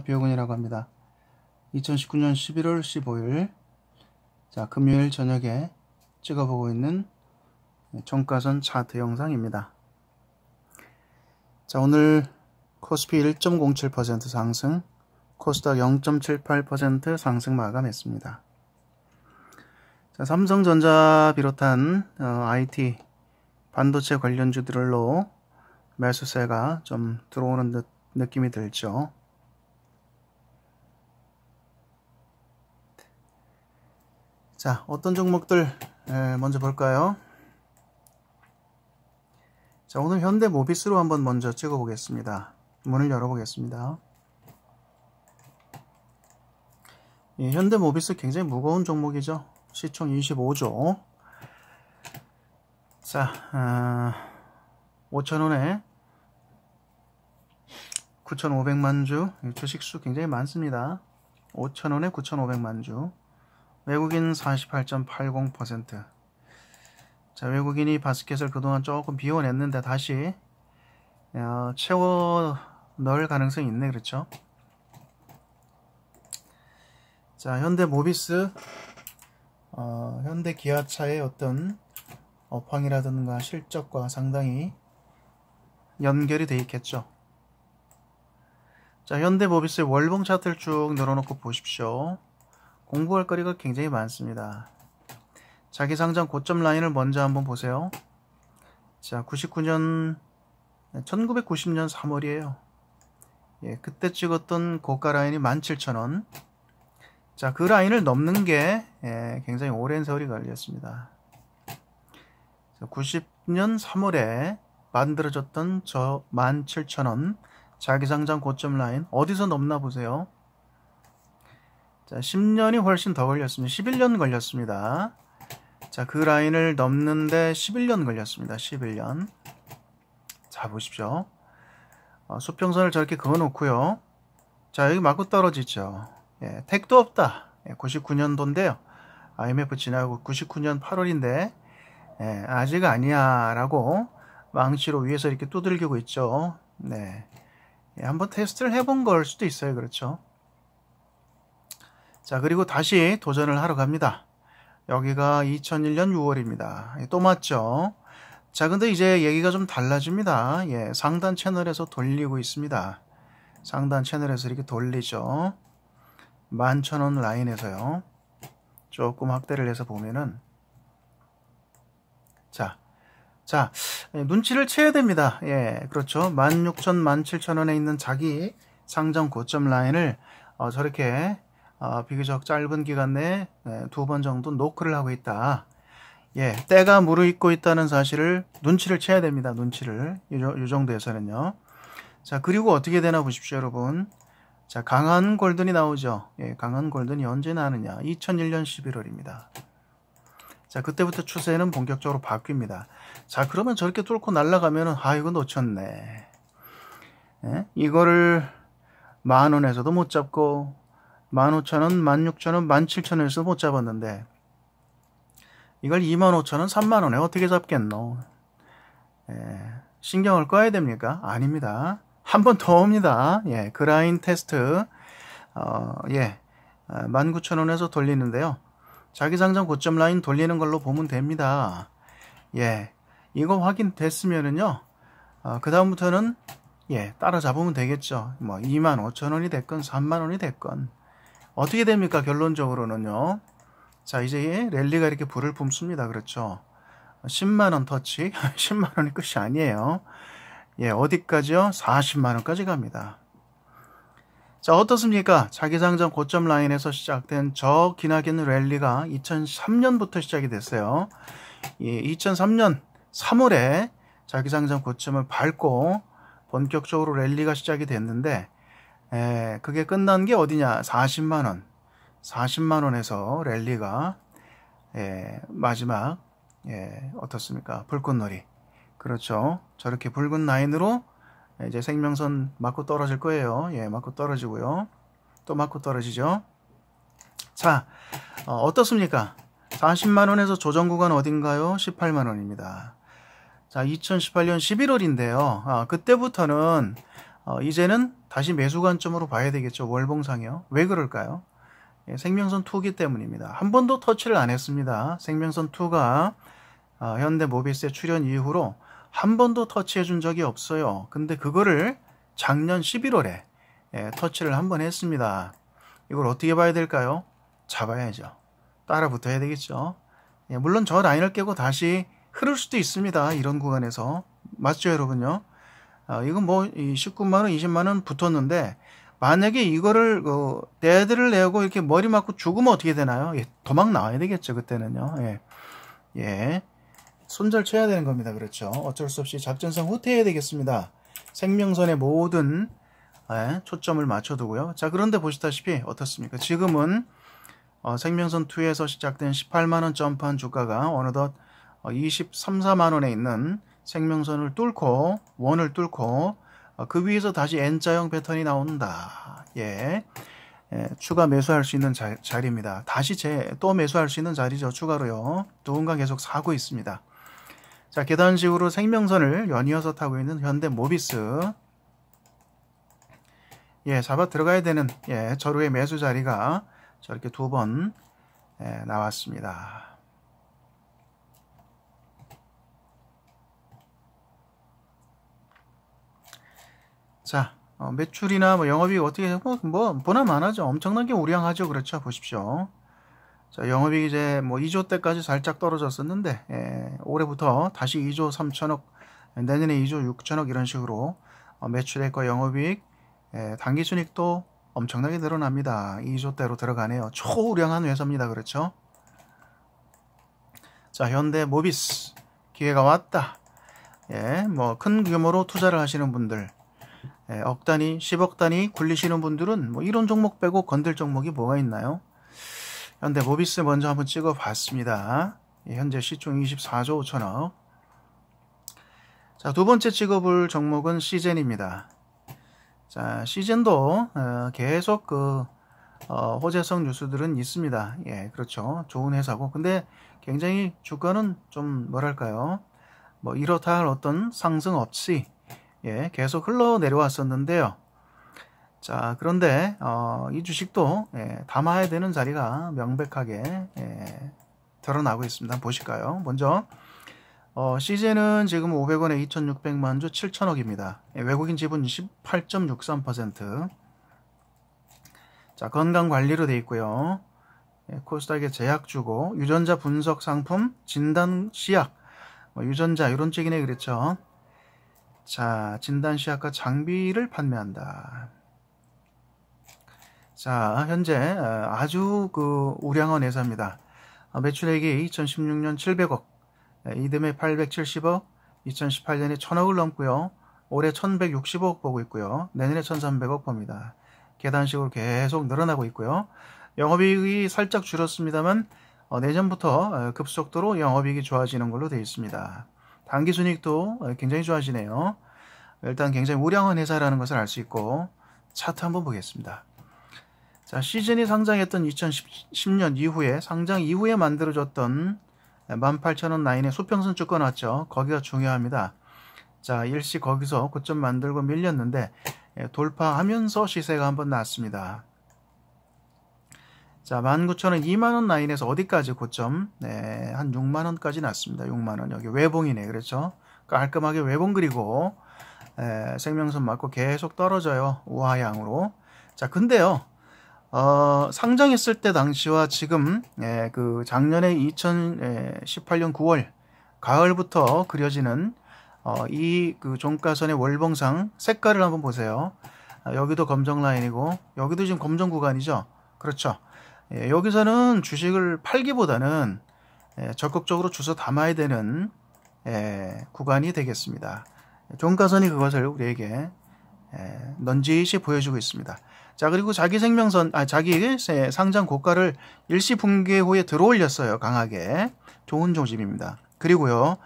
비병훈이라고 합니다. 2019년 11월 15일 자 금요일 저녁에 찍어보고 있는 정가선 차트 영상입니다. 자 오늘 코스피 1.07% 상승, 코스닥 0.78% 상승 마감했습니다. 자, 삼성전자 비롯한 어, IT, 반도체 관련주들로 매수세가 좀 들어오는 듯 느낌이 들죠. 자 어떤 종목들 먼저 볼까요 자 오늘 현대 모비스로 한번 먼저 찍어 보겠습니다 문을 열어 보겠습니다 예, 현대 모비스 굉장히 무거운 종목이죠 시총 25조 자 어, 아, 5천원에 9,500만주 주식수 굉장히 많습니다 5천원에 9,500만주 외국인 48.80% 자, 외국인이 바스켓을 그동안 조금 비워냈는데 다시 어, 채워 넣을 가능성이 있네 그렇죠 자 현대 모비스 어, 현대 기아차의 어떤 업황이라든가 실적과 상당히 연결이 되어 있겠죠 자 현대 모비스의 월봉 차트를 쭉 늘어놓고 보십시오 공부할 거리가 굉장히 많습니다. 자기 상장 고점 라인을 먼저 한번 보세요. 자, 99년 1990년 3월이에요. 예, 그때 찍었던 고가 라인이 17,000원. 자, 그 라인을 넘는 게 예, 굉장히 오랜 세월이 걸렸습니다. 90년 3월에 만들어졌던 저 17,000원 자기 상장 고점 라인 어디서 넘나 보세요. 자, 10년이 훨씬 더 걸렸습니다. 11년 걸렸습니다. 자, 그 라인을 넘는데 11년 걸렸습니다. 11년. 자, 보십시오. 어, 수평선을 저렇게 그어놓고요. 자, 여기 맞고 떨어지죠. 예, 택도 없다. 예, 99년도인데요. IMF 지나고 99년 8월인데 예, 아직 아니야 라고 망치로 위에서 이렇게 두들기고 있죠. 네, 예, 한번 테스트를 해본 걸 수도 있어요. 그렇죠. 자, 그리고 다시 도전을 하러 갑니다. 여기가 2001년 6월입니다. 예, 또 맞죠? 자, 근데 이제 얘기가 좀 달라집니다. 예, 상단 채널에서 돌리고 있습니다. 상단 채널에서 이렇게 돌리죠. 11,000원 라인에서요. 조금 확대를 해서 보면은 자, 자, 예, 눈치를 채야 됩니다. 예, 그렇죠. 16,000, 17,000원에 있는 자기 상장 고점 라인을 어, 저렇게 어, 비교적 짧은 기간 내에 예, 두번 정도 노크를 하고 있다. 예, 때가 무르익고 있다는 사실을 눈치를 채야 됩니다. 눈치를 이 정도에서는요. 자 그리고 어떻게 되나 보십시오 여러분. 자 강한 골든이 나오죠. 예, 강한 골든이 언제 나느냐? 2001년 11월입니다. 자 그때부터 추세는 본격적으로 바뀝니다. 자 그러면 저렇게 뚫고 날아가면아 이거 놓쳤네. 예? 이거를 만 원에서도 못 잡고 15,000원, 16,000원, 17,000원에서 못 잡았는데 이걸 25,000원, 3만원에 어떻게 잡겠노? 예, 신경을 꺼야 됩니까? 아닙니다. 한 번 더 옵니다. 예, 그라인 테스트 어, 예, 19,000원에서 어, 돌리는데요. 자기 상장 고점 라인 돌리는 걸로 보면 됩니다. 예, 이거 확인됐으면은 어, 그 다음부터는 예, 따라잡으면 되겠죠. 뭐2 0 0 0 원이 됐건 3만 원이 됐건 어떻게 됩니까? 결론적으로는요. 자, 이제 랠리가 이렇게 불을 뿜습니다. 그렇죠? 10만원 터치. 10만원이 끝이 아니에요. 예, 어디까지요? 40만원까지 갑니다. 자, 어떻습니까? 자기 상점 고점 라인에서 시작된 저 기나긴 랠리가 2003년부터 시작이 됐어요. 예, 2003년 3월에 자기 상점 고점을 밟고 본격적으로 랠리가 시작이 됐는데 예, 그게 끝난 게 어디냐? 40만 원. 40만 원에서 랠리가 예, 마지막 예, 어떻습니까? 불꽃놀이. 그렇죠. 저렇게 붉은 라인으로 이제 생명선 맞고 떨어질 거예요. 예, 맞고 떨어지고요. 또 맞고 떨어지죠. 자, 어, 떻습니까 40만원에서 조정구간 어딘가요? 18만원입니다. 자, 2018년 11월인데요. 아, 그때부터는 어, 이제는 다시 매수 관점으로 봐야 되겠죠. 월봉상이요. 왜 그럴까요? 예, 생명선 2기 때문입니다. 한 번도 터치를 안 했습니다. 생명선 2가 어, 현대모비스의 출현 이후로 한 번도 터치해 준 적이 없어요. 근데 그거를 작년 11월에 예, 터치를 한 번 했습니다. 이걸 어떻게 봐야 될까요? 잡아야죠. 따라 붙어야 되겠죠. 예, 물론 저 라인을 깨고 다시 흐를 수도 있습니다. 이런 구간에서. 맞죠, 여러분요? 아, 이건 뭐 19만원, 20만원 붙었는데 만약에 이거를 그 대들을 내고 이렇게 머리 맞고 죽으면 어떻게 되나요? 예, 도망 나와야 되겠죠 그때는요. 예. 예. 손절 쳐야 되는 겁니다. 그렇죠. 어쩔 수 없이 작전상 후퇴해야 되겠습니다. 생명선의 모든 예, 초점을 맞춰두고요. 자 그런데 보시다시피 어떻습니까? 지금은 어, 생명선 2에서 시작된 18만원 점프한 주가가 어느덧 23, 어, 4만원에 있는 생명선을 뚫고 원을 뚫고 어, 그 위에서 다시 N자형 패턴이 나온다. 예. 예 추가 매수할 수 있는 자, 리입니다 다시 제, 또 매수할 수 있는 자리죠. 추가로요. 누군가 계속 사고 있습니다. 자, 계단식으로 생명선을 연이어서 타고 있는 현대 모비스. 예, 잡아 들어가야 되는, 예, 저로의 매수 자리가 저렇게 두 번, 예, 나왔습니다. 자, 어, 매출이나 뭐 영업이익 어떻게 뭐, 뭐 보나 마나죠. 엄청나게 우량하죠. 그렇죠. 보십시오. 자, 영업이익 이제 뭐 2조 때까지 살짝 떨어졌었는데 예, 올해부터 다시 2조 3천억 내년에 2조 6천억 이런 식으로 어, 매출액과 영업이익 예, 당기순익도 엄청나게 늘어납니다. 2조대로 들어가네요. 초우량한 회사입니다. 그렇죠? 자, 현대 모비스 기회가 왔다. 예, 뭐 큰 규모로 투자를 하시는 분들 억 단위, 10억 단위 굴리시는 분들은 뭐 이런 종목 빼고 건들 종목이 뭐가 있나요? 현대 모비스 먼저 한번 찍어봤습니다. 예, 현재 시총 24조 5천억. 자, 두 번째 찍어볼 종목은 시젠입니다. 자, 시즌도 어, 계속 그 어, 호재성 뉴스들은 있습니다. 예, 그렇죠. 좋은 회사고. 근데 굉장히 주가는 좀 뭐랄까요? 뭐 이렇다 할 어떤 상승 없이 예, 계속 흘러내려왔었는데요. 자, 그런데 어, 이 주식도 예, 담아야 되는 자리가 명백하게 예, 드러나고 있습니다. 보실까요? 먼저 어, 시제는 지금 500원에 2,600만 주 7천억입니다. 예, 외국인 지분 28.63%. 자, 건강 관리로 돼 있고요. 예, 코스닥에 제약 주고 유전자 분석 상품, 진단 시약, 뭐 유전자 이런 쪽이네 그렇죠. 자, 진단시약과 장비를 판매한다. 자, 현재 어, 아주 그 우량한 회사입니다. 어, 매출액이 2016년 700억, 이듬해 870억, 2018년에 1000억을 넘고요. 올해 1160억 보고 있고요. 내년에 1300억 봅니다. 계단식으로 계속 늘어나고 있고요. 영업이익이 살짝 줄었습니다만 어, 내년부터 급속도로 영업이익이 좋아지는 걸로 되어 있습니다. 단기 순익도 예, 굉장히 좋아하시네요. 일단 굉장히 우량한 회사라는 것을 알 수 있고 차트 한번 보겠습니다. 자, 시즌이 상장했던 2010년 이후에 상장 이후에 만들어졌던 18,000원 예, 라인의 수평선 쭉 꺼놨죠. 거기가 중요합니다. 자, 일시 거기서 고점 만들고 밀렸는데 예, 돌파하면서 시세가 한번 났습니다. 자, 19,000원, 2만원 라인에서 어디까지 고점? 네, 한 6만원까지 났습니다. 6만원. 여기 외봉이네. 그렇죠? 깔끔하게 외봉 그리고, 에, 생명선 맞고 계속 떨어져요. 우하향으로. 자, 근데요. 어, 상장했을 때 당시와 지금, 에, 예, 그, 작년에 2018년 9월, 가을부터 그려지는, 어, 이, 그, 종가선의 월봉상 색깔을 한번 보세요. 아, 여기도 검정 라인이고, 여기도 지금 검정 구간이죠? 그렇죠. 예, 여기서는 주식을 팔기보다는 예, 적극적으로 주워 담아야 되는 예, 구간이 되겠습니다. 종가선이 그것을 우리에게 넌지시 보여주고 있습니다. 자 그리고 자기 생명선 아 자기 상장 고가를 일시 붕괴 후에 들어올렸어요 강하게 좋은 조짐입니다. 그리고요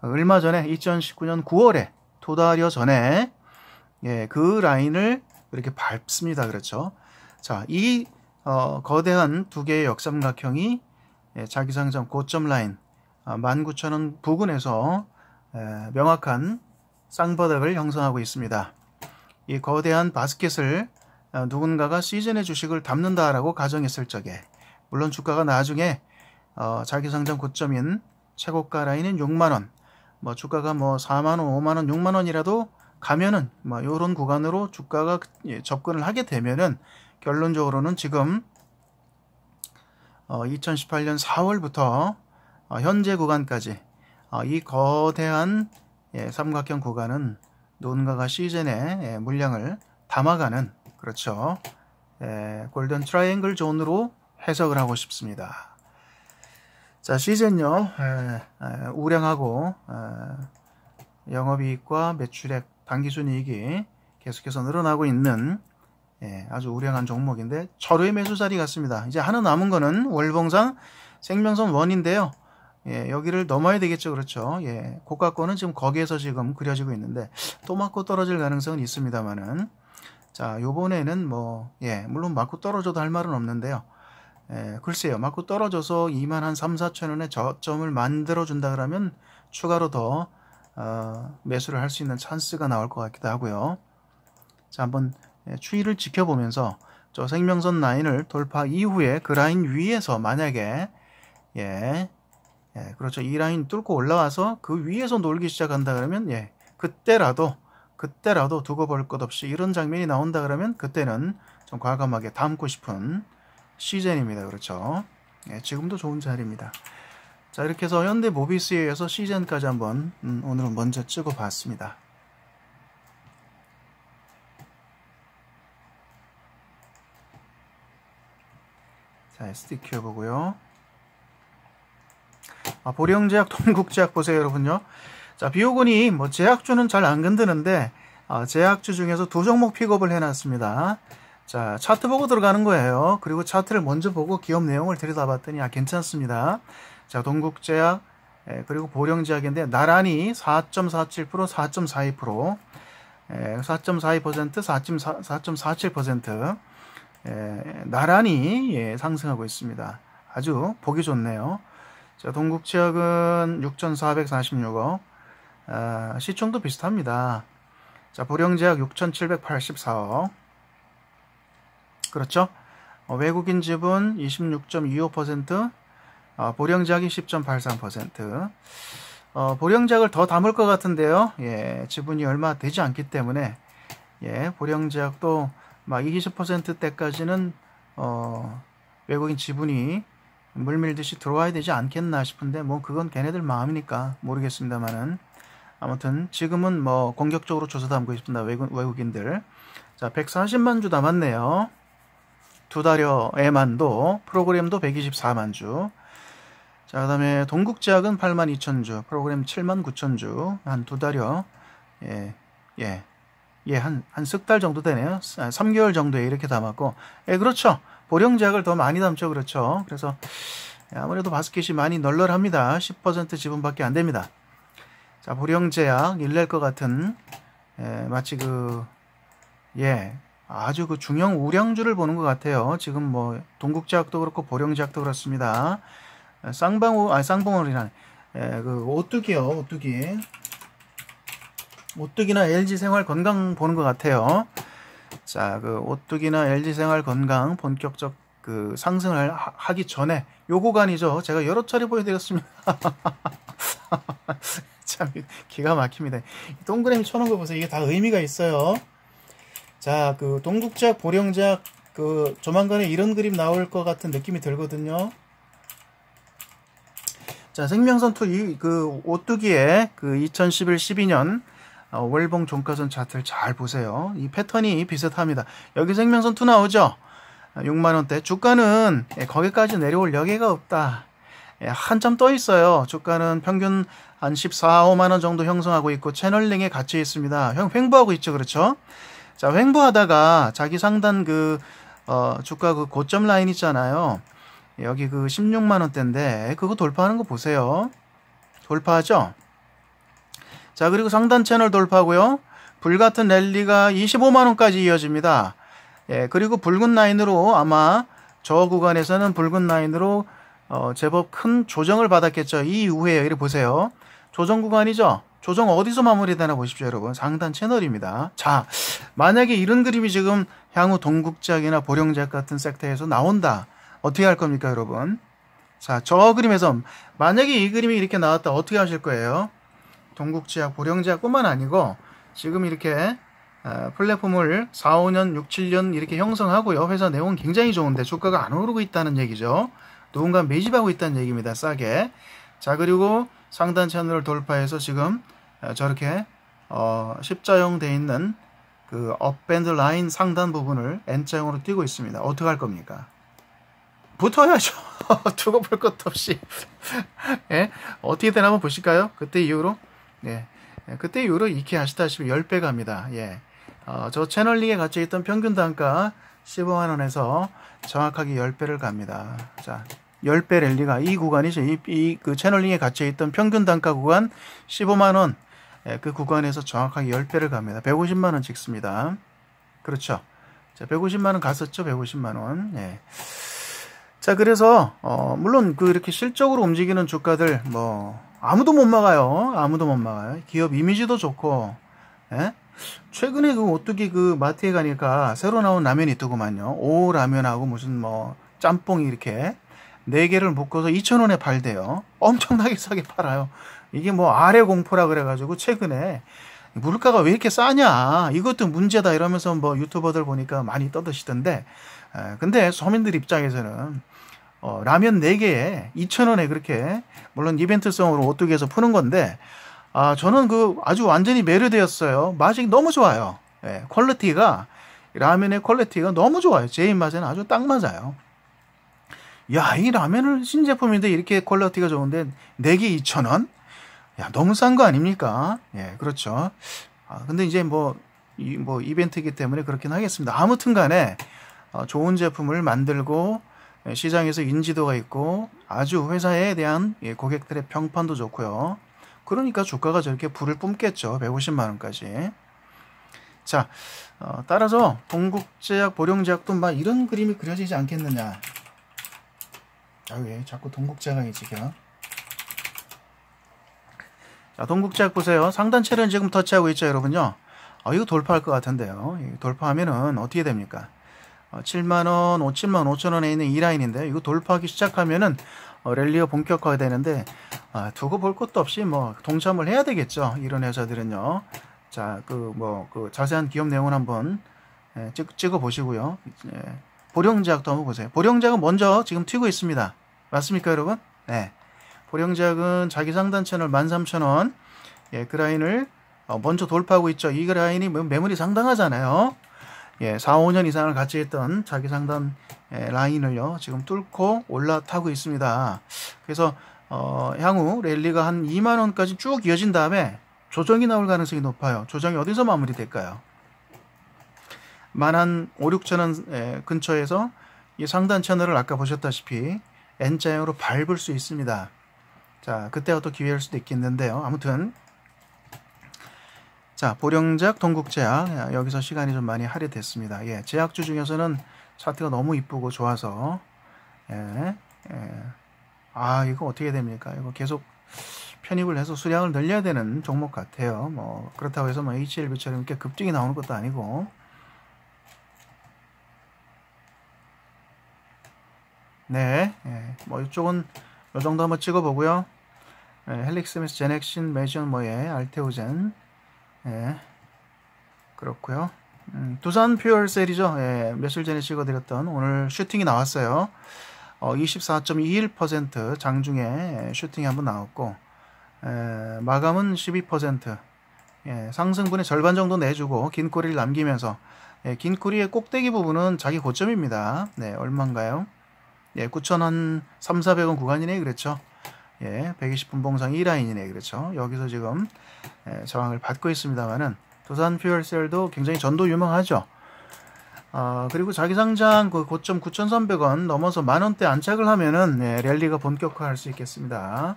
얼마 전에 2019년 9월에 도달여 전에 예, 그 라인을 이렇게 밟습니다. 그렇죠? 자, 이 어, 거대한 두 개의 역삼각형이 예, 자기상점 고점 라인 아, 19,000원 부근에서 예, 명확한 쌍바닥을 형성하고 있습니다. 이 거대한 바스켓을 어, 누군가가 시즌의 주식을 담는다라고 가정했을 적에 물론 주가가 나중에 어, 자기상점 고점인 최고가 라인인 6만원 뭐 주가가 뭐 4만원, 5만원, 6만원이라도 가면은 뭐 이런 구간으로 주가가 예, 접근을 하게 되면은 결론적으로는 지금 2018년 어, 4월부터 어, 현재 구간까지 어, 이 거대한 예, 삼각형 구간은 누군가가 시즌에 예, 물량을 담아가는 그렇죠 예, 골든 트라이앵글 존으로 해석을 하고 싶습니다. 자 시즌요 우량하고 영업이익과 매출액 단기순이익이 계속해서 늘어나고 있는 예, 아주 우량한 종목인데 저의 매수 자리 같습니다. 이제 하나 남은 거는 월봉상 생명선 원인데요. 예, 여기를 넘어야 되겠죠. 그렇죠. 예, 고가권은 지금 거기에서 지금 그려지고 있는데 또 맞고 떨어질 가능성은 있습니다만은 자, 요번에는 뭐 예, 물론 맞고 떨어져도 할 말은 없는데요. 예, 글쎄요. 맞고 떨어져서 2만 한 3, 4천 원의 저점을 만들어 준다 그러면 추가로 더 어, 매수를 할 수 있는 찬스가 나올 것 같기도 하고요. 자, 한번 예, 추이를 지켜보면서 저 생명선 라인을 돌파 이후에 그 라인 위에서 만약에 예, 예 그렇죠 이 라인 뚫고 올라와서 그 위에서 놀기 시작한다 그러면 예 그때라도 그때라도 두고 볼 것 없이 이런 장면이 나온다 그러면 그때는 좀 과감하게 담고 싶은 시즌입니다 그렇죠 예, 지금도 좋은 자리입니다 자 이렇게 해서 현대 모비스에 의해서 시즌까지 한번 음, 오늘은 먼저 찍어봤습니다 자, SD 키워보고요. 아, 보령제약, 동국제약 보세요, 여러분요. 자, 비오군이 뭐 제약주는 잘 안 건드는데 아, 제약주 중에서 두 종목 픽업을 해놨습니다. 자, 차트 보고 들어가는 거예요. 그리고 차트를 먼저 보고 기업 내용을 들여다봤더니 아, 괜찮습니다. 자, 동국제약, 예, 그리고 보령제약인데 나란히 4.47%, 4.42%, 4.42%, 4.47%. 예, 나란히 예, 상승하고 있습니다. 아주 보기 좋네요. 자, 동국지역은 6,446억, 아, 시총도 비슷합니다. 자, 보령지역 6,784억. 그렇죠? 어, 외국인 아, 지분 26.25%, 어, 보령지역이 10.83%. 어, 보령지역을 더 담을 것 같은데요. 예, 지분이 얼마 되지 않기 때문에 예, 보령지역도 막 20%대까지는 어, 외국인 지분이 물밀듯이 들어와야 되지 않겠나 싶은데 뭐 그건 걔네들 마음이니까 모르겠습니다만은 아무튼 지금은 뭐 공격적으로 조사담고 싶습니다 외국, 외국인들 자 140만 주 남았네요. 두 달여에만도 프로그램도 124만 주. 자, 그다음에 동국제약은 8만 2천 주, 프로그램 7만 9천 주, 한 두 달여. 예, 예. 예, 한, 한 석 달 정도 되네요. 3개월 아, 정도에 이렇게 담았고. 예, 그렇죠. 보령제약을 더 많이 담죠. 그렇죠. 그래서 아무래도 바스켓이 많이 널널합니다. 10% 지분밖에 안 됩니다. 자, 보령제약, 일낼것 같은, 예, 마치 그, 예, 아주 그 중형 우량주를 보는 것 같아요. 지금 뭐, 동국제약도 그렇고, 보령제약도 그렇습니다. 쌍방울, 아, 니쌍방울이란 예, 그, 오뚜기요, 오뚜기. 오뚜기나 LG 생활 건강 보는 것 같아요. 자, 그 오뚜기나 LG 생활 건강 본격적 그 상승을 하, 기 전에 요 구간이죠. 제가 여러 차례 보여드렸습니다. 참 기가 막힙니다. 동그라미 쳐놓은 거 보세요. 이게 다 의미가 있어요. 자, 그 동국작, 보령작 그 조만간에 이런 그림 나올 것 같은 느낌이 들거든요. 자, 생명선 투그 오뚜기의 그 2011-12년 월봉 어, 종가선 차트를 잘 보세요. 이 패턴이 비슷합니다. 여기 생명선 투 나오죠? 6만원대. 아, 주가는 예, 거기까지 내려올 여기가 없다. 예, 한참 떠 있어요. 주가는 평균 한 14, 5만원 정도 형성하고 있고 채널링에 같이 있습니다. 형 횡보하고 있죠. 그렇죠? 자, 횡보하다가 자기 상단 그, 어, 주가 그 고점 라인 있잖아요. 여기 그 16만원대인데 그거 돌파하는 거 보세요. 돌파하죠? 자 그리고 상단 채널 돌파고요. 불같은 랠리가 25만원까지 이어집니다. 예, 그리고 붉은 라인으로 아마 저 구간에서는 붉은 라인으로 어, 제법 큰 조정을 받았겠죠. 이 이후에 요 여기 보세요. 조정 구간이죠. 조정 어디서 마무리되나 보십시오 여러분. 상단 채널입니다. 자 만약에 이런 그림이 지금 향후 동국작이나 보령작 같은 섹터에서 나온다. 어떻게 할 겁니까 여러분? 자 저 그림에서 만약에 이 그림이 이렇게 나왔다 어떻게 하실 거예요? 동국지약보령지약뿐만 아니고 지금 이렇게 어, 플랫폼을 4, 5년, 6, 7년 이렇게 형성하고요. 회사 내용은 굉장히 좋은데 주가가 안 오르고 있다는 얘기죠. 누군가 매집하고 있다는 얘기입니다. 싸게. 자 그리고 상단 채널을 돌파해서 지금 어, 저렇게 어, 십자형 돼 있는 그 업밴드 라인 상단 부분을 N자형으로 띄고 있습니다. 어떻게 할 겁니까? 붙어야죠. 두고 볼 것도 없이. 예? 어떻게 되나 한번 보실까요? 그때 이후로 예. 예. 그때 이후로 익히 아시다시피 10배 갑니다. 예. 어, 저 채널링에 갇혀 있던 평균 단가 15만 원에서 정확하게 10배를 갑니다. 자, 10배 랠리가 이 구간이죠. 이, 이그 채널링에 갇혀 있던 평균 단가 구간 15만 원. 예, 그 구간에서 정확하게 10배를 갑니다. 150만 원 찍습니다. 그렇죠. 자, 150만 원 갔었죠. 150만 원. 예. 자, 그래서 어, 물론 그 이렇게 실적으로 움직이는 주가들 뭐 아무도 못 막아요. 아무도 못 막아요. 기업 이미지도 좋고, 예? 최근에 그 오뚜기 그 마트에 가니까 새로 나온 라면이 뜨더구만요오 라면하고 무슨 뭐 짬뽕 이렇게 네 개를 묶어서 2천원에 팔대요. 엄청나게 싸게 팔아요. 이게 뭐 아래 공포라 그래가지고 최근에 물가가 왜 이렇게 싸냐. 이것도 문제다 이러면서 뭐 유튜버들 보니까 많이 떠드시던데. 예, 근데 서민들 입장에서는 어, 라면 4개에 2,000원에 그렇게, 물론 이벤트성으로 오뚜기에서 푸는 건데, 아, 저는 그 아주 완전히 매료되었어요. 맛이 너무 좋아요. 예, 퀄리티가, 라면의 퀄리티가 너무 좋아요. 제 입맛에는 아주 딱 맞아요. 야, 이 라면을 신제품인데 이렇게 퀄리티가 좋은데 4개 2,000원? 야, 너무 싼 거 아닙니까? 예, 그렇죠. 아, 근데 이제 뭐, 이, 뭐, 이벤트이기 때문에 그렇긴 하겠습니다. 아무튼 간에, 어, 좋은 제품을 만들고, 예, 시장에서 인지도가 있고 아주 회사에 대한 예, 고객들의 평판도 좋고요. 그러니까 주가가 저렇게 불을 뿜겠죠. 150만 원까지. 자, 어, 따라서 동국제약, 보령제약도 막 이런 그림이 그려지지 않겠느냐. 아, 왜 자꾸 동국제약이 지금. 자, 동국제약 보세요. 상단체를 지금 터치하고 있죠, 여러분요. 아, 이거 돌파할 것 같은데요. 돌파하면은 어떻게 됩니까? 7만원, 어, 5 7만 5천원에 있는 이라인인데 이거 돌파하기 시작하면은 어, 랠리어 본격화가 되는데 아, 두고 볼 것도 없이 뭐 동참을 해야 되겠죠. 이런 회사들은요. 자, 그 뭐그 뭐, 그 자세한 기업 내용을 한번 예, 찍, 찍어 보시고요. 예, 보령제약도 한번 보세요. 보령제약은 먼저 지금 튀고 있습니다. 맞습니까, 여러분? 네. 보령제약은 자기 상단 채널 13,000원 예, 그 라인을 어, 먼저 돌파하고 있죠. 이 그 라인이 뭐 매물이 상당하잖아요. 예, 4, 5년 이상을 같이 했던 자기 상단 예, 라인을요 지금 뚫고 올라타고 있습니다. 그래서 어, 향후 랠리가 한 2만 원까지 쭉 이어진 다음에 조정이 나올 가능성이 높아요. 조정이 어디서 마무리될까요? 만한 5, 6천 원 예, 근처에서 이 상단 채널을 아까 보셨다시피 N자형으로 밟을 수 있습니다. 자, 그때가 또 기회일 수도 있겠는데요. 아무튼 자, 보령작 동국제약 여기서 시간이 좀 많이 할애됐습니다. 예, 제약주 중에서는 차트가 너무 이쁘고 좋아서 예, 예. 아 이거 어떻게 됩니까? 이거 계속 편입을 해서 수량을 늘려야 되는 종목 같아요. 뭐 그렇다고 해서 뭐 HLB처럼 이렇게 급등이 나오는 것도 아니고 네, 예, 뭐 이쪽은 이 정도 한번 찍어보고요. 예, 헬릭스미스, 제넥신, 메지온 뭐에 예, 알테오젠 예. 그렇고요. 음, 두산 퓨얼셀이죠. 예, 며칠 전에 찍어드렸던 오늘 슈팅이 나왔어요. 어, 24.21% 장중에 슈팅이 한번 나왔고 예, 마감은 12% 예, 상승분의 절반 정도 내주고 긴 꼬리를 남기면서 예, 긴 꼬리의 꼭대기 부분은 자기 고점입니다. 네, 얼마인가요? 예, 9 0원 3,400원 구간이네 그랬죠. 예, 120분 봉상 2라인이네 그렇죠. 여기서 지금 예, 저항을 받고 있습니다만은 두산 퓨얼셀도 굉장히 전도 유명하죠. 아, 그리고 자기 상장 그 고점 9,300원 넘어서 만원대 안착을 하면은 예, 랠리가 본격화할 수 있겠습니다.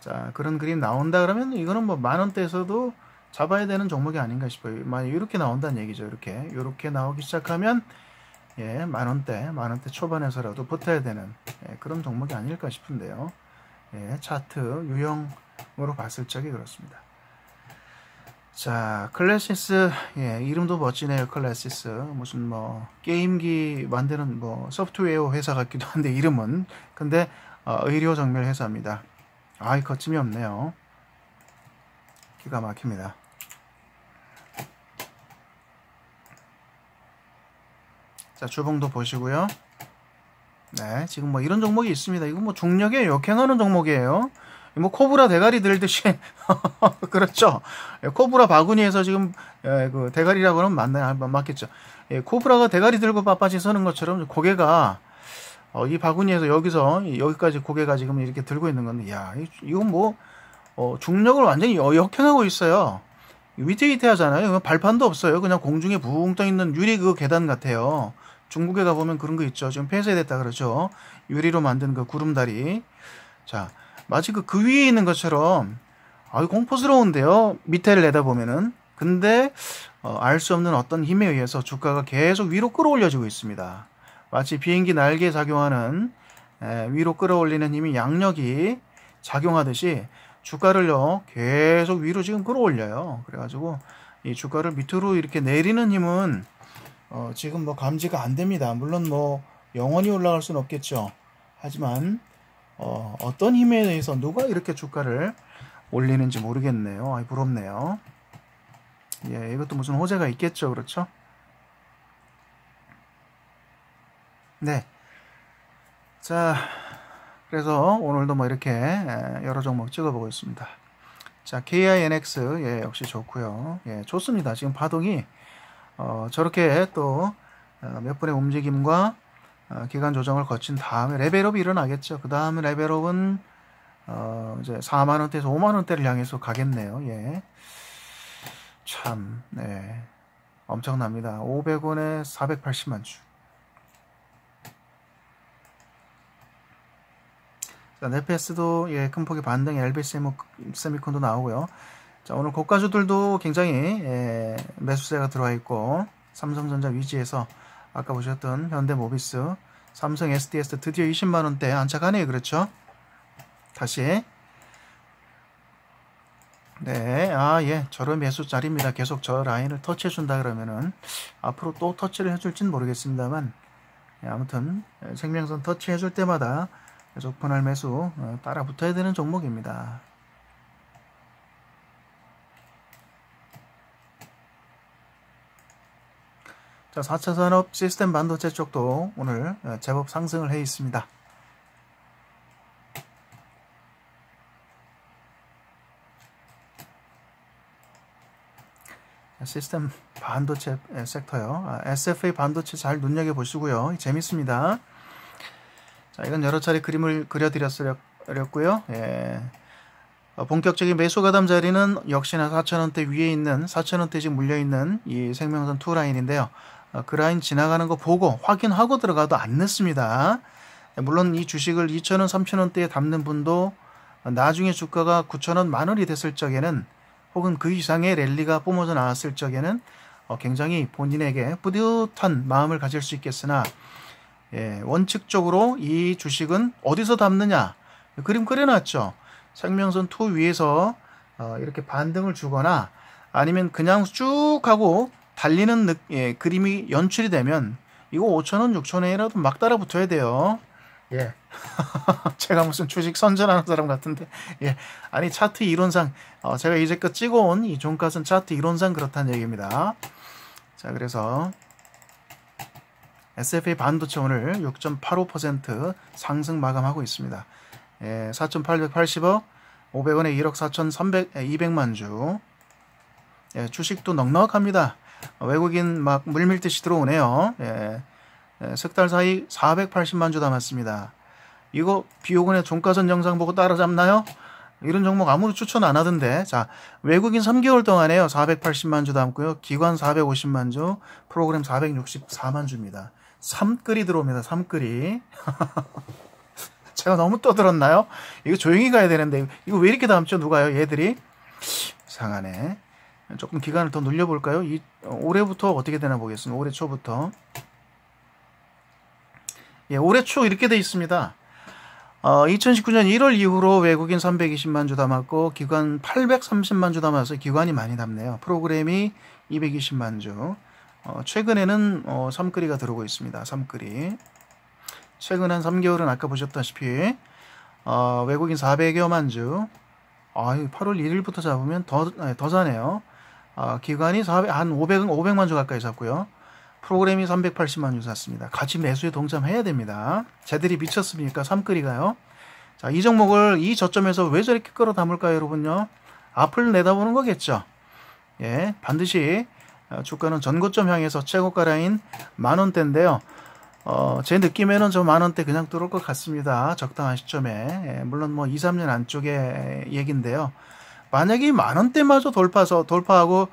자, 그런 그림 나온다 그러면 이거는 뭐 만원대에서도 잡아야 되는 종목이 아닌가 싶어요. 만약 이렇게 나온다는 얘기죠. 이렇게 이렇게 나오기 시작하면 예, 만원대, 만원대 초반에서라도 붙어야 되는 예, 그런 종목이 아닐까 싶은데요. 예, 차트 유형으로 봤을 적이 그렇습니다. 자, 클래시스, 예, 이름도 멋지네요, 클래시스. 무슨 뭐, 게임기 만드는 뭐, 소프트웨어 회사 같기도 한데, 이름은. 근데, 어, 의료 정밀 회사입니다. 아이, 거침이 없네요. 기가 막힙니다. 자, 주봉도 보시고요. 네, 지금 뭐 이런 종목이 있습니다. 이거 뭐 중력에 역행하는 종목이에요. 뭐 코브라 대가리 들듯이 그렇죠. 예, 코브라 바구니에서 지금 예, 그 대가리라고 하면 맞나요? 아, 맞겠죠. 예, 코브라가 대가리 들고 바빠지 서는 것처럼 고개가 어, 이 바구니에서 여기서 여기까지 고개가 지금 이렇게 들고 있는 건데, 야 이건 뭐 어, 중력을 완전히 역행하고 있어요. 위태위태하잖아요. 발판도 없어요. 그냥 공중에 붕떠 있는 유리 그 계단 같아요. 중국에 가보면 그런 거 있죠. 지금 폐쇄 됐다 그러죠. 유리로 만든 그 구름다리. 자, 마치 그, 그 위에 있는 것처럼, 아유, 공포스러운데요. 밑에를 내다보면은. 근데, 어, 알수 없는 어떤 힘에 의해서 주가가 계속 위로 끌어올려지고 있습니다. 마치 비행기 날개에 작용하는, 에, 위로 끌어올리는 힘이 양력이 작용하듯이 주가를요, 계속 위로 지금 끌어올려요. 그래가지고, 이 주가를 밑으로 이렇게 내리는 힘은 어, 지금 뭐 감지가 안 됩니다. 물론 뭐 영원히 올라갈 수는 없겠죠. 하지만 어, 떤 힘에 의해서 누가 이렇게 주가를 올리는지 모르겠네요. 아이, 부럽네요. 예, 이것도 무슨 호재가 있겠죠. 그렇죠? 네. 자, 그래서 오늘도 뭐 이렇게 여러 종목 찍어보고 있습니다. 자, KINX, 예, 역시 좋고요 예, 좋습니다. 지금 파동이 어, 저렇게 또몇 어, 분의 움직임과 어, 기간 조정을 거친 다음에 레벨업이 일어나겠죠. 그 다음 레벨업은 어, 이제 4만 원대에서 5만 원대를 향해서 가겠네요. 예. 참, 네. 엄청납니다. 500원에 480만 주. 자, 네페스도 예, 큰 폭의 반등, 엘비 어, 그, 세미콘도 나오고요. 자, 오늘 고가주들도 굉장히 예, 매수세가 들어와 있고 삼성전자 위지에서 아까 보셨던 현대모비스, 삼성 SDS 드디어 20만원대 안착하네요. 그렇죠? 다시 네, 아, 예, 저런 매수 자리입니다. 계속 저 라인을 터치해준다 그러면은 앞으로 또 터치를 해줄진 모르겠습니다만 예, 아무튼 예, 생명선 터치해줄 때마다 계속 분할 매수 어, 따라 붙어야 되는 종목입니다. 자, 4차 산업 시스템 반도체 쪽도 오늘 예, 제법 상승을 해 있습니다. 시스템 반도체 예, 섹터요. SFA 아, 반도체 잘 눈여겨보시고요. 재밌습니다. 자, 이건 여러 차례 그림을 그려드렸었고요. 예. 어, 본격적인 매수 가담 자리는 역시나 4,000원대 위에 있는 4,000원대 지금 물려있는 이 생명선 2라인인데요. 어, 그 라인 지나가는 거 보고 확인하고 들어가도 안냈습니다 예, 물론 이 주식을 2천원3천원대에 담는 분도 나중에 주가가 9천원 만원이 됐을 적에는 혹은 그 이상의 랠리가 뿜어져 나왔을 적에는 어, 굉장히 본인에게 뿌듯한 마음을 가질 수 있겠으나 예, 원칙적으로 이 주식은 어디서 담느냐 그림 그려놨죠. 생명선 투 위에서 어, 이렇게 반등을 주거나 아니면 그냥 쭉 하고 달리는 느, 예, 그림이 연출이 되면 이거 5천원 6천원이라도 막 따라붙어야 돼요. 예. 제가 무슨 주식 선전하는 사람 같은데. 예. 아니 차트 이론상 어, 제가 이제껏 찍어온 이 종가선 차트 이론상 그렇다는 얘기입니다. 자 그래서 SFA 반도체 오늘 6.85% 상승 마감하고 있습니다. 예, 4,880억, 500원에 1억 4,300, 200만 주. 예, 주식도 넉넉합니다. 외국인 막 물밀듯이 들어오네요. 예. 예, 석달 사이 480만 주 담았습니다. 이거 비오근의 종가선 영상 보고 따라잡나요? 이런 종목 아무리 추천 안 하던데 자 외국인 3개월 동안에요 480만 주 담고요 기관 450만 주 프로그램 464만 주입니다 3끌이 들어옵니다 3끌이 제가 너무 떠들었나요? 이거 조용히 가야 되는데 이거 왜 이렇게 담죠 누가요 얘들 이상하네 조금 기간을 더 늘려볼까요? 이, 어, 올해부터 어떻게 되나 보겠습니다. 올해 초부터. 예, 올해 초 이렇게 돼 있습니다. 어, 2019년 1월 이후로 외국인 320만 주 담았고 기관 830만 주 담아서 기관이 많이 담네요. 프로그램이 220만 주. 어, 최근에는 어, 삼거리가 들어오고 있습니다. 삼거리. 최근 한 3개월은 아까 보셨다시피 어, 외국인 400여만 주. 아, 8월 1일부터 잡으면 더, 더 사네요. 어, 기관이 한 500, 500만 주 가까이 샀고요. 프로그램이 380만 주 샀습니다. 같이 매수에 동참해야 됩니다. 쟤들이 미쳤습니까? 삼끌이가요. 자, 이 종목을 이 저점에서 왜 저렇게 끌어 담을까요, 여러분요? 앞을 내다보는 거겠죠. 예, 반드시 어, 주가는 전고점 향해서 최고가 라인 만원대인데요. 어, 제 느낌에는 저 만원대 그냥 뚫을 것 같습니다. 적당한 시점에. 예, 물론 뭐 2, 3년 안쪽에 얘긴데요. 만약에 만 원대마저 돌파서 돌파하고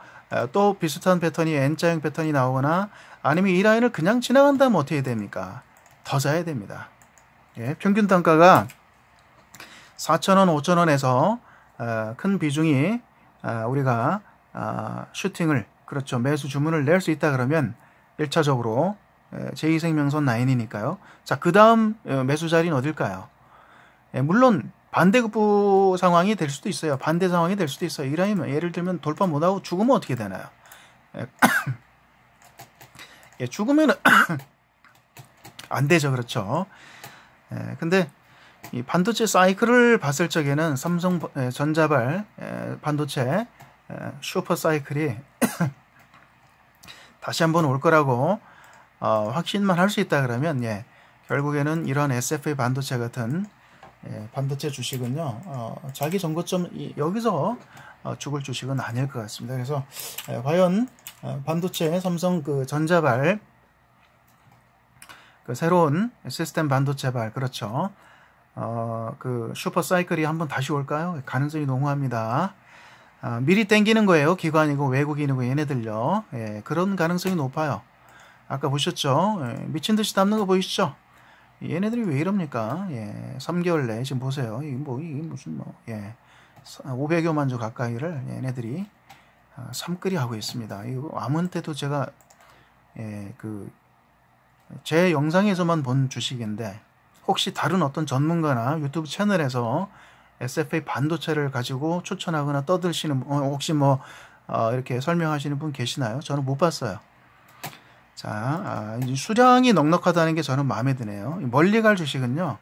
또 비슷한 패턴이 N자형 패턴이 나오거나 아니면 이 라인을 그냥 지나간다면 어떻게 됩니까? 더 사야 됩니다. 예, 평균 단가가 4,000원, 5,000원에서 큰 비중이 우리가 아, 슈팅을 그렇죠 매수 주문을 낼 수 있다 그러면 1차적으로 제2생명선 라인이니까요. 자, 그 다음 어, 매수 자리는 어딜까요? 예, 물론 반대급부 상황이 될 수도 있어요. 반대 상황이 될 수도 있어요. 이러면 예를 들면 돌파 못하고 죽으면 어떻게 되나요? 예, 예 죽으면 안 되죠. 그렇죠. 예, 근데 이 반도체 사이클을 봤을 적에는 삼성 예, 전자발 예, 반도체 예, 슈퍼 사이클이 다시 한번 올 거라고 어, 확신만 할 수 있다 그러면 예, 결국에는 이런 SF의 반도체 같은 예, 반도체 주식은요 어, 자기 정거점 여기서 어, 죽을 주식은 아닐 것 같습니다. 그래서 예, 과연 어, 반도체 삼성 그 전자발 그 새로운 시스템 반도체발 그렇죠. 어, 그 슈퍼 사이클이 한번 다시 올까요? 가능성이 농후합니다. 아, 미리 땡기는 거예요. 기관이고 외국인이고 얘네들요. 예, 그런 가능성이 높아요. 아까 보셨죠? 예, 미친 듯이 담는 거 보이시죠? 얘네들이 왜 이럽니까? 예, 3개월 내에 지금 보세요. 이게 뭐 이게 무슨 뭐 예, 500여만 아, 주 가까이를 얘네들이 아, 삼끌이 하고 있습니다. 이거 아무 때도 제가 예, 그제 영상에서만 본 주식인데 혹시 다른 어떤 전문가나 유튜브 채널에서 SFA 반도체를 가지고 추천하거나 떠들시는 어, 혹시 뭐 어, 이렇게 설명하시는 분 계시나요? 저는 못 봤어요. 자, 아, 수량이 넉넉하다는 게 저는 마음에 드네요. 멀리 갈 주식은요.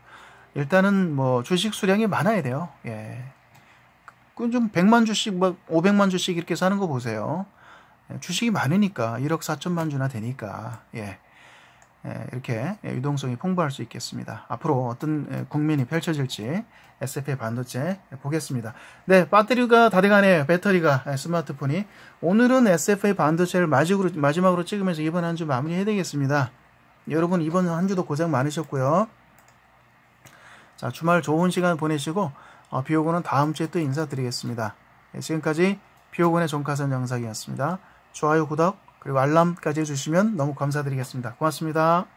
일단은 뭐 주식 수량이 많아야 돼요. 예. 그좀 100만 주씩 막 뭐 500만 주씩 이렇게 사는 거 보세요. 예, 주식이 많으니까 1억 4천만 주나 되니까. 예. 예, 이렇게 예, 유동성이 풍부할 수 있겠습니다. 앞으로 어떤 예, 국민이 펼쳐질지 s f a 반도체 보겠습니다. 네, 배터리가 다 돼가네요. 배터리가 스마트폰이 오늘은 s f a 반도체를 마지막으로, 마지막으로 찍으면서 이번 한 주 마무리해야 되겠습니다. 여러분 이번 한 주도 고생 많으셨고요. 자 주말 좋은 시간 보내시고 어, 비오고는 다음 주에 또 인사드리겠습니다. 지금까지 비오고의 종카선 영상이었습니다. 좋아요, 구독, 그리고 알람까지 해주시면 너무 감사드리겠습니다. 고맙습니다.